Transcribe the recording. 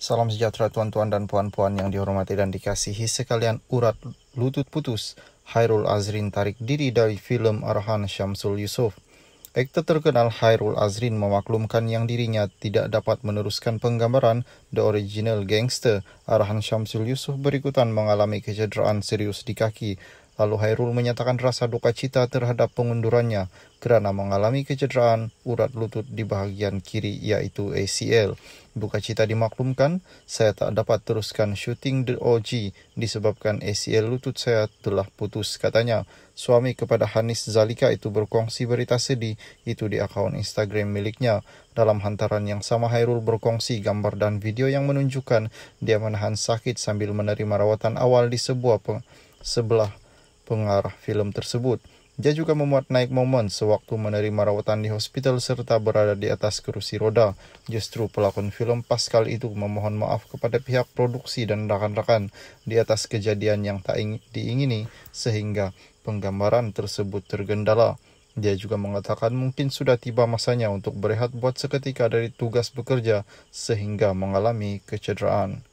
Salam sejahtera tuan-tuan dan puan-puan yang dihormati dan dikasihi sekalian urat lutut putus. Hairul Azrin tarik diri dari filem Arhan Syamsul Yusof. Ekta terkenal Hairul Azrin memaklumkan yang dirinya tidak dapat meneruskan penggambaran The Original Gangster. Arhan Syamsul Yusof berikutan mengalami kecederaan serius di kaki. Lalu Hairul menyatakan rasa duka cita terhadap pengundurannya kerana mengalami kecederaan urat lutut di bahagian kiri iaitu ACL. Duka cita dimaklumkan, saya tak dapat teruskan syuting The OG disebabkan ACL lutut saya telah putus, katanya. Suami kepada Hanis Zalika itu berkongsi berita sedih itu di akaun Instagram miliknya. Dalam hantaran yang sama, Hairul berkongsi gambar dan video yang menunjukkan dia menahan sakit sambil menerima rawatan awal di sebuah peng- sebelah pengarah filem tersebut. Dia juga memuat naik momen sewaktu menerima rawatan di hospital serta berada di atas kerusi roda. Justru pelakon film Pascal itu memohon maaf kepada pihak produksi dan rakan-rakan di atas kejadian yang tak diingini sehingga penggambaran tersebut tergendala. Dia juga mengatakan mungkin sudah tiba masanya untuk berehat buat seketika dari tugas bekerja sehingga mengalami kecederaan.